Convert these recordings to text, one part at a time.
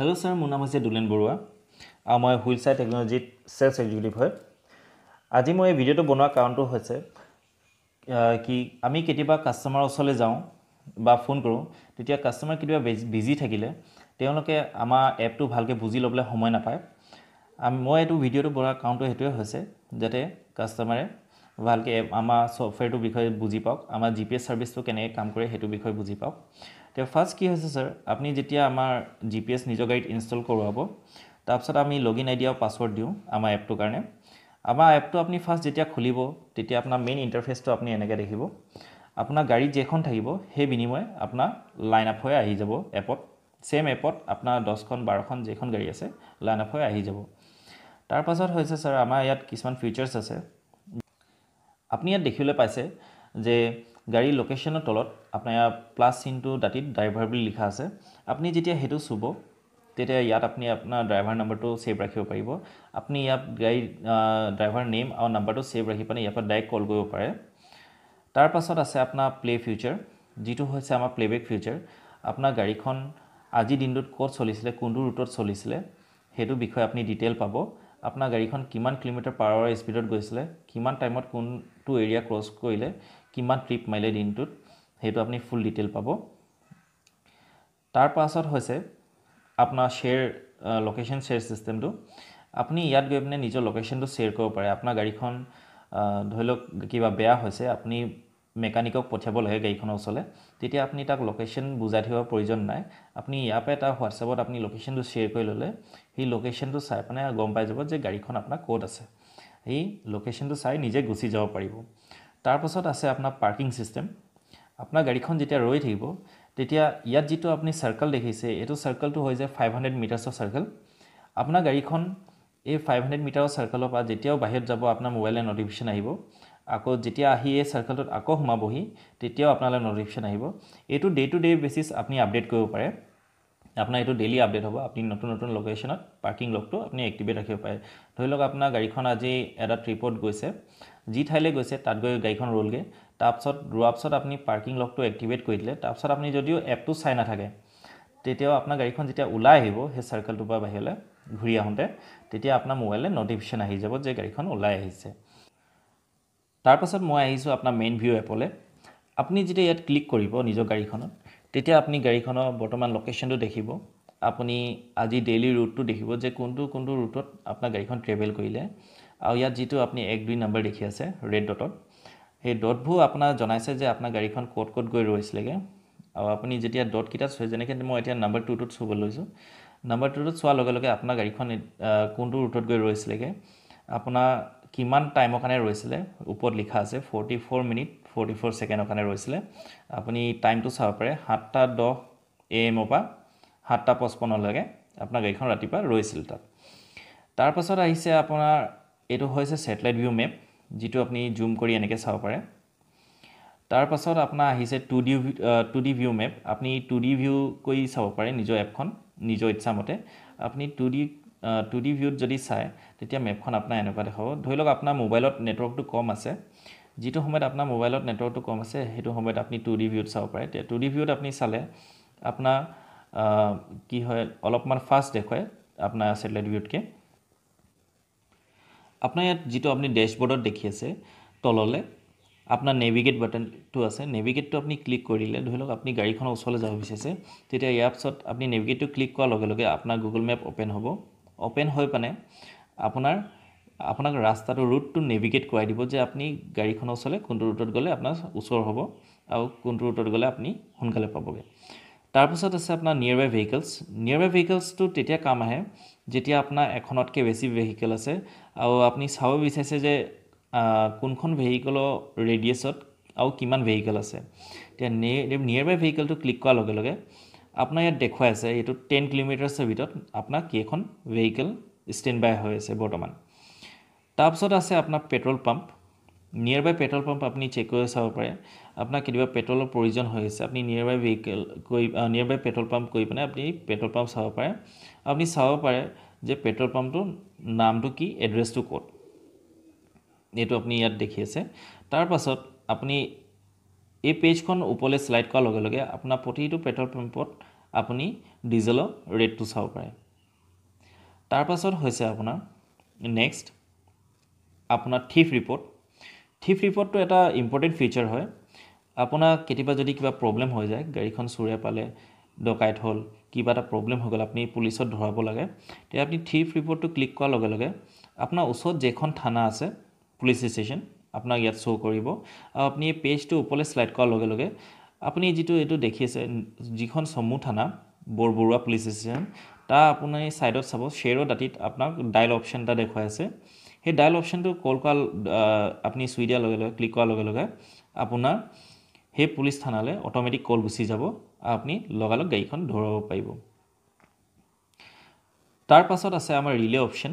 hello' sir মোৰ নাম হৈছে দুলেন বৰুৱা আৰু মই হুইলচাই টেকনলজিত ছেলছ এক্সিকিউটিভ হয় আজি মই এই ভিডিঅ'টো বনোৱাৰ কাৰণটো হৈছে কি আমি কেতিয়াবা কাষ্টমাৰৰ ওচৰলৈ যাওঁ বা ফোন কৰোঁ তেতিয়া কাষ্টমাৰ কেতিয়াবা বিজি থাকিলে তেওঁলোকে আমাৰ এপটো ভালকৈ বুজি ল'বলৈ সময় নাপায় মই এইটো ভিডিঅ'টো বনোৱাৰ কাৰণটো সেইটোৱে হৈছে যাতে কাষ্টমাৰে ভালকৈ আমাৰ ছফ্টৱেৰটোৰ বিষয়ে বুজি পাওক আমাৰ জি পি এছ ছাৰ্ভিচটো কেনেকৈ কাম কৰে সেইটো বিষয়ে বুজি পাওক তেওঁ ফাৰ্ষ্ট কি হৈছে ছাৰ আপুনি যেতিয়া আমাৰ জি পি এছ নিজৰ গাড়ীত ইনষ্টল কৰোৱাব তাৰপিছত আমি লগইন আই ডি আৰু পাছৱৰ্ড দিওঁ আমাৰ এপটোৰ কাৰণে আমাৰ এপটো আপুনি ফাৰ্ষ্ট যেতিয়া খুলিব তেতিয়া আপোনাৰ মেইন ইণ্টাৰফেচটো আপুনি এনেকৈ দেখিব আপোনাৰ গাড়ী যিখন থাকিব সেই বিনিময়ে আপোনাৰ লাইন আপ হৈ আহি যাব এপত ছেম এপত আপোনাৰ দহখন বাৰখন যিখন গাড়ী আছে লাইন আপ হৈ আহি যাব তাৰপাছত হৈছে ছাৰ আমাৰ ইয়াত কিছুমান ফিউচাৰ্ছ আছে আপুনি ইয়াত দেখিবলৈ পাইছে যে গাড়ী লোকেশ্যনৰ তলত আপোনাৰ প্লাছ চিনটো দাঁতিত ড্ৰাইভাৰ বুলি লিখা আছে আপুনি যেতিয়া সেইটো চুব তেতিয়া ইয়াত আপুনি আপোনাৰ ড্ৰাইভাৰ নাম্বাৰটো ছেভ ৰাখিব পাৰিব আপুনি ইয়াত গাড়ী ড্ৰাইভাৰ নেম আৰু নাম্বাৰটো ছেভ ৰাখি পানি ইয়াৰ পৰা ডাইৰেক্ট কল কৰিব পাৰে তাৰ পাছত আছে আপোনাৰ প্লে' ফিউচাৰ যিটো হৈছে আমাৰ প্লে'বেক ফিউচাৰ আপোনাৰ গাড়ীখন আজি দিনটোত ক'ত চলিছিলে কোনটো ৰুটত চলিছিলে সেইটো বিষয়ে আপুনি ডিটেইল পাব আপোনাৰ গাড়ীখন কিমান কিলোমিটাৰ পাৱাৰ স্পীডত গৈছিলে কিমান টাইমত কোনটো এৰিয়া ক্ৰছ কৰিলে কিমান ট্ৰিপ মাৰিলে দিনটোত সেইটো আপুনি ফুল ডিটেইল পাব তাৰ পাছত হৈছে আপোনাৰ শ্বেয়াৰ লোকেশ্যন শ্বেয়াৰ ছিষ্টেমটো আপুনি ইয়াত গৈ পিনে নিজৰ লোকেশ্যনটো শ্বেয়াৰ কৰিব পাৰে আপোনাৰ গাড়ীখন ধৰি লওক কিবা বেয়া হৈছে আপুনি মেকানিকক পঠিয়াব লাগে গাড়ীখনৰ ওচৰলৈ তেতিয়া আপুনি তাক লোকেশ্যন বুজাই থাকিব প্ৰয়োজন নাই আপুনি ইয়াৰ পৰা এটা হোৱাটছএপত আপুনি লোকেশ্যনটো শ্বেয়াৰ কৰি ল'লে সেই লোকেশ্যনটো চাই পিনে গম পাই যাব যে গাড়ীখন আপোনাৰ ক'ত আছে সেই লোকেশ্যনটো চাই নিজে গুচি যাব পাৰিব তাৰপাছত আছে আপোনাৰ পাৰ্কিং ছিষ্টেম আপোনাৰ গাড়ীখন যেতিয়া ৰৈ থাকিব তেতিয়া ইয়াত যিটো আপুনি চাৰ্কল দেখিছে এইটো চাৰ্কলটো হৈ যায় ফাইভ হাণ্ড্ৰেড মিটাৰ্ছৰ চাৰ্কল আপোনাৰ গাড়ীখন এই ফাইভ হাণ্ড্ৰেড মিটাৰৰ চাৰ্কলৰ পৰা যেতিয়াও বাহিৰত যাব আপোনাৰ মোবাইলে ন'টিফিকেশ্যন আহিব আকৌ যেতিয়া আহি এই চাৰ্কলটোত আকৌ সোমাবহি তেতিয়াও আপোনালৈ ন'টিফিকেশ্যন আহিব এইটো ডে' টু ডে' বেচিছ আপুনি আপডেট কৰিব পাৰে আপোনাৰ এইটো ডেইলি আপডেট হ'ব আপুনি নতুন নতুন লোকেশ্যনত পাৰ্কিং লকটো আপুনি এক্টিভেট ৰাখিব পাৰে ধৰি লওক আপোনাৰ গাড়ীখন আজি এটা ট্ৰিপত গৈছে যি ঠাইলৈ গৈছে তাত গৈ গাড়ীখন ৰ'লগৈ তাৰপিছত ৰোৱাৰ পিছত আপুনি পাৰ্কিং লকটো এক্টিভেট কৰি দিলে তাৰপিছত আপুনি যদিও এপটো চাই নাথাকে তেতিয়াও আপোনাৰ গাড়ীখন যেতিয়া ওলাই আহিব সেই চাৰ্কেলটোৰ পৰা বাহিৰলৈ ঘূৰি আহোঁতে তেতিয়া আপোনাৰ মোবাইললৈ ন'টিফিকেশ্যন আহি যাব যে গাড়ীখন ওলাই আহিছে তাৰপাছত মই আহিছোঁ আপোনাৰ মেইন ভিউ এপলৈ আপুনি যেতিয়া ইয়াত ক্লিক কৰিব নিজৰ গাড়ীখনত তেতিয়া আপুনি গাড়ীখনৰ বৰ্তমান লোকেশ্যনটো দেখিব আপুনি আজি ডেইলি ৰুটটো দেখিব যে কোনটো কোনটো ৰুটত আপোনাৰ গাড়ীখন ট্ৰেভেল কৰিলে আৰু ইয়াত যিটো আপুনি এক দুই নাম্বাৰ দেখি আছে ৰেড ডটত সেই ডটবোৰ আপোনাৰ জনাইছে যে আপোনাৰ গাড়ীখন ক'ত ক'ত গৈ ৰৈছিলেগৈ আৰু আপুনি যেতিয়া ডটকেইটা চুৱে যেনেকৈ মই এতিয়া নাম্বাৰ টুটোত চুব লৈছোঁ নাম্বাৰ টুটোত চোৱাৰ লগে লগে আপোনাৰ গাড়ীখন কোনটো ৰুটত গৈ ৰৈছিলেগৈ আপোনাৰ কিমান টাইমৰ কাৰণে ৰৈছিলে ওপৰত লিখা আছে forty four minute forty four ছেকেণ্ডৰ কাৰণে ৰৈছিলে আপুনি টাইমটো চাব পাৰে সাতটা দহ এ এমৰ পৰা সাতটা পঁচপন্নলৈকে আপোনাৰ গাড়ীখন ৰাতিপুৱা ৰৈছিল তাত তাৰপাছত আহিছে আপোনাৰ এইটো হৈছে ছেটেলাইট ভিউ মেপ যিটো আপুনি জুম কৰি এনেকৈ চাব পাৰে তাৰপাছত আপোনাৰ আহিছে two D two D view map আপুনি টু ডি ভিউ কৰি চাব পাৰে নিজৰ এপখন নিজৰ ইচ্ছামতে আপুনি টু ডি টু ডি ভিউত যদি চায় তেতিয়া মেপখন আপোনাৰ এনেকুৱা দেখাব ধৰি লওক আপোনাৰ মোবাইলত নেটৱৰ্কটো কম আছে যিটো সময়ত আপোনাৰ মোবাইলত নেটৱৰ্কটো কম আছে সেইটো সময়ত আপুনি টু ডি ভিউত চাব পাৰে টু ডি ভিউত আপুনি চালে আপোনাৰ কি হয় অলপমান ফাষ্ট দেখুৱায় আপোনাৰ ছেটেলাইট ভিউতকৈ আপোনাৰ ইয়াত যিটো আপুনি ডেশ্ববৰ্ডত দেখি আছে তললৈ আপোনাৰ নেভিগেট বাটনটো আছে নেভিগেটটো আপুনি ক্লিক কৰিলে ধৰি লওক আপুনি গাড়ীখনৰ ওচৰলৈ যাব বিচাৰিছে তেতিয়া ইয়াৰ পিছত আপুনি নেভিগেটটো ক্লিক কৰাৰ লগে লগে আপোনাৰ গুগল মেপ অ'পেন হ'ব অ'পেন হৈ মানে আপোনাৰ আপোনাক ৰাস্তাটো ৰুটটো নেভিগেট কৰাই দিব যে আপুনি গাড়ীখনৰ ওচৰলৈ কোনটো ৰুটত গ'লে আপোনাৰ ওচৰ হ'ব আৰু কোনটো ৰুটত গ'লে আপুনি সোনকালে পাবগৈ তাৰপিছত আছে আপোনাৰ নিয়াৰ বাই ভেহিকলছ নিয়েৰ বাই ভেহিকলছটো তেতিয়া কাম আহে যেতিয়া আপোনাৰ এখনতকৈ বেছি ভেহিকেল আছে আৰু আপুনি চাব বিচাৰিছে যে কোনখন ভেহিকলৰ ৰেডিয়াছত আৰু কিমান ভেহিকেল আছে এতিয়া নিয়াৰ বাই ভেহিকেলটো ক্লিক কৰাৰ লগে লগে আপোনাৰ ইয়াত দেখুৱাই আছে এইটো টেন কিলোমিটাৰ্ছৰ ভিতৰত আপোনাৰ কেইখন ভেহিকেল ষ্টেণ্ড বাই হৈ আছে বৰ্তমান তাৰপিছত আছে আপোনাৰ petrol pump nearby petrol pump আপুনি চেক কৰি চাব পাৰে আপোনাক কেতিয়াবা পেট্ৰলৰ প্ৰয়োজন হৈ আছে আপুনি নিয়াৰ বাই ভেহিকেল কৰি নিয়েৰ বাই পেট্ৰল পাম্প কৰি পিনে আপুনি পেট্ৰল পাম্প চাব পাৰে আপুনি চাব পাৰে যে পেট্ৰল পাম্পটোৰ নামটো কি এড্ৰেছটো ক'ত এইটো আপুনি ইয়াত দেখি আছে তাৰপাছত আপুনি এই পেজখন ওপৰলৈ শ্লাইড কৰাৰ লগে লগে আপোনাৰ প্ৰতিটো পেট্ৰল পাম্পত আপুনি ডিজেলৰ ৰেটটো চাব পাৰে তাৰপাছত হৈছে আপোনাৰ নেক্সট আপোনাৰ থিফ ৰিপৰ্ট থিফ ৰিপৰ্টটো এটা ইম্পৰ্টেণ্ট ফিচাৰ হয় আপোনাৰ কেতিয়াবা যদি কিবা প্ৰব্লেম হৈ যায় গাড়ীখন চোৰে পালে ডকাইত হ'ল কিবা এটা প্ৰব্লেম হৈ গ'ল আপুনি পুলিচত ধৰাব লাগে তেতিয়া আপুনি থিফ ৰিপৰ্টটো ক্লিক কৰাৰ লগে লগে আপোনাৰ ওচৰত যিখন থানা আছে পুলিচ ষ্টেচন আপোনাক ইয়াত শ্ব' কৰিব আৰু আপুনি এই পেজটো ওপৰলৈ শ্লাইড কৰাৰ লগে লগে আপুনি যিটো এইটো দেখি আছে যিখন চমু থানা বৰবৰুৱা পুলিচ ষ্টেচন তাৰ আপুনি ছাইডত চাব শ্বেয়াৰৰ দাঁতিত আপোনাক ডাইল অপশ্যন এটা দেখুৱাই আছে সেই ডাইল অপশ্যনটো কল কৰা আপুনি চুই দিয়াৰ লগে লগে ক্লিক কৰাৰ লগে লগে আপোনাৰ সেই পুলিচ থানালৈ অট'মেটিক কল গুচি যাব আৰু আপুনি লগালগ গাড়ীখন ধৰাব পাৰিব তাৰ পাছত আছে আমাৰ ৰিলে অপশ্যন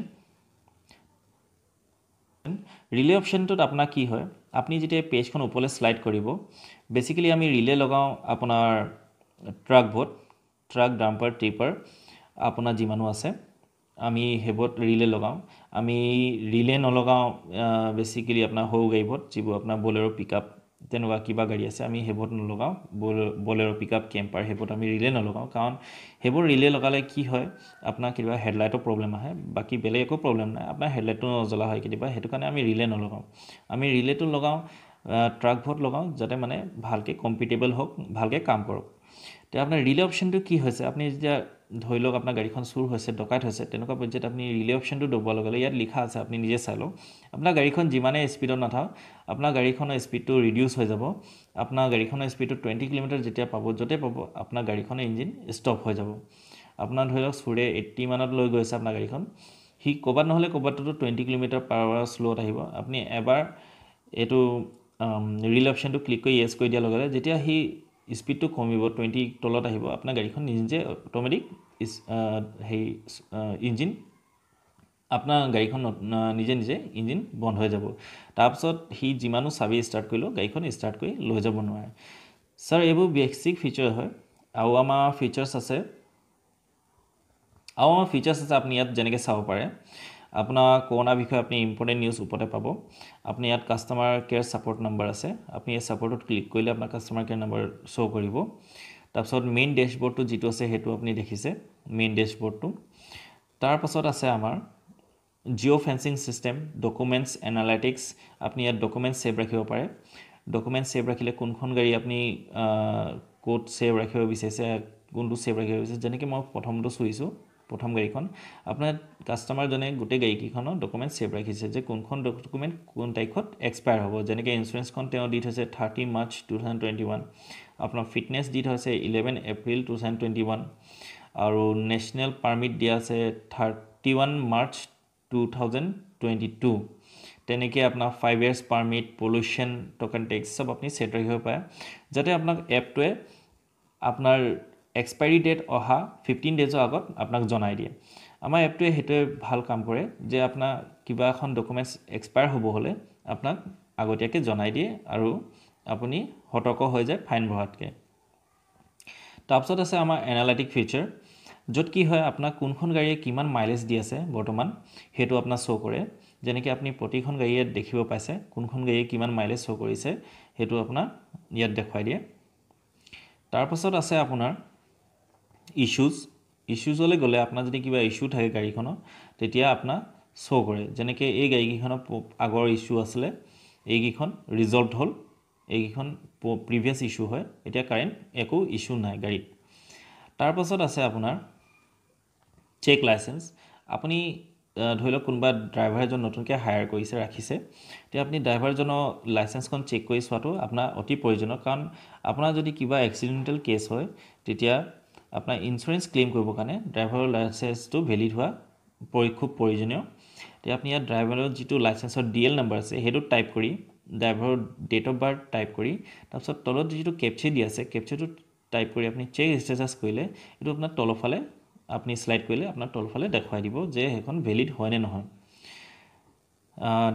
ৰিলে অপশ্যনটোত আপোনাৰ কি হয় আপুনি যেতিয়া পেজখন ওপৰলৈ শ্লাইড কৰিব বেচিকেলি আমি ৰিলে লগাওঁ আপোনাৰ truck board truck dumper tipper আপোনাৰ যিমানো আছে আমি সেইবোৰত ৰিলে লগাওঁ আমি ৰিলে নলগাওঁ বেচিকেলি আপোনাৰ সৰু গাড়ীবোৰত যিবোৰ আপোনাৰ বলেৰ' পিক আপ তেনেকুৱা কিবা গাড়ী আছে আমি সেইবোৰত নলগাওঁ বলেৰ' পিক আপ কেম্পাৰ সেইবোৰত আমি ৰিলে নলগাওঁ কাৰণ সেইবোৰ ৰিলে লগালে কি হয় আপোনাৰ কেতিয়াবা হেডলাইটৰ প্ৰব্লেম আহে বাকী বেলেগ একো প্ৰব্লেম নাই আপোনাৰ হেডলাইটটো নজ্বলা হয় কেতিয়াবা সেইটো কাৰণে আমি ৰিলে নলগাওঁ আমি ৰিলেটো লগাওঁ ট্ৰাকবোৰত লগাওঁ যাতে মানে ভালকৈ কম্ফৰ্টেবল হওক ভালকৈ কাম কৰক তে আপোনাৰ ৰিলে অপশ্যনটো কি হৈছে আপুনি যেতিয়া ধৰি লওক আপোনাৰ গাড়ীখন চুৰ হৈছে ডকাইত হৈছে তেনেকুৱা পৰ্যায়ত আপুনি ৰিলে অপশ্যনটো দবোৱাৰ লগে লগে ইয়াত লিখা আছে আপুনি নিজে চাই লওক আপোনাৰ গাড়ীখন যিমানে স্পীডত নাথাক আপোনাৰ গাড়ীখনৰ স্পীডটো ৰিডিউচ হৈ যাব আপোনাৰ গাড়ীখনৰ স্পীডটো টুৱেণ্টি কিলোমিটাৰ যেতিয়া পাব য'তে পাব আপোনাৰ গাড়ীখনৰ ইঞ্জিন ষ্টপ হৈ যাব আপোনাৰ ধৰি লওক চুৰে এইট্টি মানত লৈ গৈছে আপোনাৰ গাড়ীখন সি ক'ৰবাত নহ'লে ক'ৰবাততো টুৱেণ্টি কিলোমিটাৰ পাৰ আৱাৰ শ্ল'ত আহিব আপুনি এবাৰ এইটো ৰিল অপশ্যনটো ক্লিক কৰি য়েছ কৰি দিয়াৰ লগে লগে যেতিয়া সি স্পীডটো কমিব টুৱেণ্টি তলত আহিব আপোনাৰ গাড়ীখন নিজে অট'মেটিক সেই ইঞ্জিন আপোনাৰ গাড়ীখন নিজে নিজে ইঞ্জিন বন্ধ হৈ যাব তাৰপাছত সি যিমানো চাবি ষ্টাৰ্ট কৰিলেও গাড়ীখন ষ্টাৰ্ট কৰি লৈ যাব নোৱাৰে ছাৰ এইবোৰ বেচিক ফিচাৰ হয় আৰু আমাৰ ফিচাৰ্ছ আছে আৰু আমাৰ ফিচাৰ্ছ আছে আপুনি ইয়াত যেনেকৈ চাব পাৰে আপোনাৰ কৰোণাৰ বিষয়ে আপুনি ইম্পৰ্টেণ্ট নিউজ ওপৰতে পাব আপুনি ইয়াত কাষ্টমাৰ কেয়াৰ ছাপৰ্ট নাম্বাৰ আছে আপুনি এই ছাপৰ্টত ক্লিক কৰিলে আপোনাৰ কাষ্টমাৰ কেয়াৰ নাম্বাৰ শ্ব' কৰিব তাৰপিছত মেইন ডেশ্ববৰ্ডটো যিটো আছে সেইটো আপুনি দেখিছে মেইন ডেশ্ববৰ্ডটো তাৰপাছত আছে আমাৰ geo' fencing system documents analytics আপুনি ইয়াত ডকুমেণ্টছ ছেভ ৰাখিব পাৰে ডকুমেণ্টছ ছেভ ৰাখিলে কোনখন গাড়ী আপুনি ক'ত ছেভ ৰাখিব বিচাৰিছে কোনটো ছেভ ৰাখিব বিচাৰিছে যেনেকৈ মই প্ৰথমটো চুইছোঁ প্ৰথম গাড়ীখন আপোনাৰ কাষ্টমাৰজনে গোটেই গাড়ীকেইখনৰ ডকুমেণ্ট ছেভ ৰাখিছে যে কোনখন ডকুমেণ্ট কোন তাৰিখত এক্সপায়াৰ হ'ব যেনেকৈ ইঞ্চুৰেঞ্চখন তেওঁ দি থৈছে thirty March two thousand twenty one আপোনাৰ ফিটনেছ দি থৈছে eleven April two thousand twenty one আৰু নেশ্যনেল পাৰ্মিট দিয়া আছে thirty one March two thousand twenty two তেনেকৈ আপোনাৰ five years permit pollution token tax চব আপুনি ছেট ৰাখিব পাৰে যাতে আপোনাক এপটোৱে আপোনাৰ এক্সপাইৰী ডেট অহা ফিফটিন ডেজৰ আগত আপোনাক জনাই দিয়ে আমাৰ এপটোৱে সেইটোৱে ভাল কাম কৰে যে আপোনাৰ কিবা এখন ডকুমেণ্টছ এক্সপায়াৰ হ'ব হ'লে আপোনাক আগতীয়াকৈ জনাই দিয়ে আৰু আপুনি সতৰ্ক হৈ যায় ফাইন ভৰাতকৈ তাৰপিছত আছে আমাৰ এনালাইটিক ফিচাৰ য'ত কি হয় আপোনাক কোনখন গাড়ীয়ে কিমান মাইলেজ দি আছে বৰ্তমান সেইটো আপোনাক শ্ব' কৰে যেনেকৈ আপুনি প্ৰতিখন গাড়ীয়ে দেখিব পাইছে কোনখন গাড়ীয়ে কিমান মাইলেজ শ্ব' কৰিছে সেইটো আপোনাক ইয়াত দেখুৱাই দিয়ে তাৰপাছত আছে আপোনাৰ ইছ্যুজ ইছ্যুজলৈ গ'লে আপোনাৰ যদি কিবা ইছ্যু থাকে গাড়ীখনৰ তেতিয়া আপোনাৰ শ্ব' কৰে যেনেকৈ এই গাড়ীকেইখনৰ আগৰ ইছ্যু আছিলে এইকেইখন ৰিজল্ভ হ'ল এইকেইখন প্ৰিভিয়াছ ইছ্যু হয় এতিয়া কাৰেণ্ট একো ইছ্যু নাই গাড়ীত তাৰপাছত আছে আপোনাৰ চেক লাইচেঞ্চ আপুনি ধৰি লওক কোনোবা ড্ৰাইভাৰ এজন নতুনকৈ হায়াৰ কৰিছে ৰাখিছে এতিয়া আপুনি ড্ৰাইভাৰজনৰ লাইচেঞ্চখন চেক কৰি চোৱাটো আপোনাৰ অতি প্ৰয়োজনীয় কাৰণ আপোনাৰ যদি কিবা এক্সিডেণ্টেল কেছ হয় তেতিয়া আপোনাৰ ইঞ্চুৰেঞ্চ ক্লেইম কৰিবৰ কাৰণে ড্ৰাইভাৰৰ লাইচেঞ্চটো ভেলিড হোৱা পৰি খুব প্ৰয়োজনীয় এতিয়া আপুনি ইয়াত ড্ৰাইভাৰৰ যিটো লাইচেঞ্চৰ ডি এল নম্বৰ আছে সেইটো টাইপ কৰি ড্ৰাইভাৰৰ ডেট অফ বাৰ্থ টাইপ কৰি তাৰপিছত তলত যিটো কেপচি দি আছে কেপচিটো টাইপ কৰি আপুনি চেক ষ্টেটাছ কৰিলে এইটো আপোনাৰ তলফালে আপুনি শ্লাইড কৰিলে আপোনাৰ তলফালে দেখুৱাই দিব যে সেইখন ভেলিড হয়নে নহয়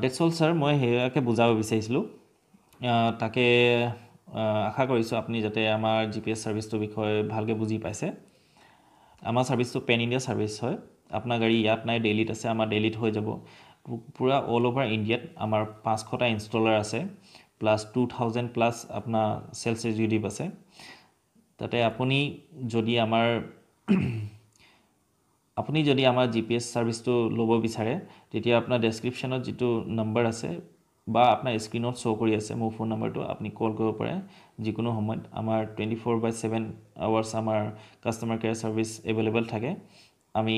ডেটছ অল ছাৰ মই সেয়াকে বুজাব বিচাৰিছিলোঁ তাকে আশা কৰিছোঁ আপুনি যাতে আমাৰ জি পি এছ ছাৰ্ভিচটোৰ বিষয়ে ভালকৈ বুজি পাইছে আমাৰ ছাৰ্ভিচটো পেন ইণ্ডিয়া ছাৰ্ভিচ হয় আপোনাৰ গাড়ী ইয়াত নাই দেলহিত আছে আমাৰ দেলহিত হৈ যাব পূৰা অল অভাৰ ইণ্ডিয়াত আমাৰ পাঁচশটা ইনষ্টলাৰ আছে প্লাছ টু থাউজেণ্ড প্লাছ আপোনাৰ ছেলছ এজিউটিভ আছে তাতে আপুনি যদি আমাৰ আপুনি যদি আমাৰ জি পি এছ ছাৰ্ভিচটো ল'ব বিচাৰে তেতিয়া আপোনাৰ ডেছক্ৰিপশ্যনত যিটো নম্বৰ আছে বা আপোনাৰ স্ক্ৰীণত শ্ব' কৰি আছে মোৰ ফোন নম্বৰটো আপুনি কল কৰিব পাৰে যিকোনো সময়ত আমাৰ twenty four by seven hours আমাৰ কাষ্টমাৰ কেয়াৰ ছাৰ্ভিচ এভেইলেবল থাকে আমি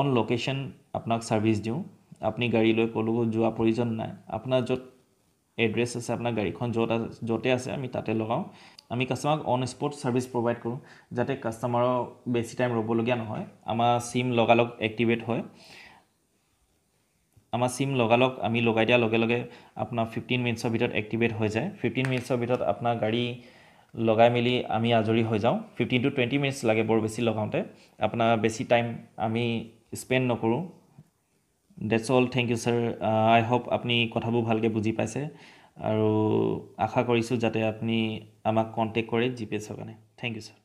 অন লোকেশ্যন আপোনাক ছাৰ্ভিচ দিওঁ আপুনি গাড়ী লৈ ক'লৈকো যোৱা প্ৰয়োজন নাই আপোনাৰ য'ত এড্ৰেছ আছে আপোনাৰ গাড়ীখন য'ত য'তে আছে আমি তাতে লগাওঁ আমি কাষ্টমাৰক অন স্পট ছাৰ্ভিচ প্ৰভাইড কৰোঁ যাতে কাষ্টমাৰৰ বেছি টাইম ৰ'বলগীয়া নহয় আমাৰ চিম লগালগ এক্টিভেট হয় আমাৰ চিম লগালক আমি লগাই দিয়াৰ লগে লগে আপোনাৰ ফিফটিন মিনিটছৰ ভিতৰত এক্টিভেট হৈ যায় ফিফটিন মিনিটছৰ ভিতৰত আপোনাৰ গাড়ী লগাই মেলি আমি আজৰি হৈ যাওঁ ফিফটিন টু টুৱেণ্টি মিনিটছ লাগে বৰ বেছি লগাওঁতে আপোনাৰ বেছি টাইম আমি স্পেণ্ড নকৰোঁ that's all thank you sir I hope আপুনি কথাবোৰ ভালকৈ বুজি পাইছে আৰু আশা কৰিছোঁ যাতে আপুনি আমাক কণ্টেক্ট কৰে জিপেছৰ কাৰণে থেংক ইউ ছাৰ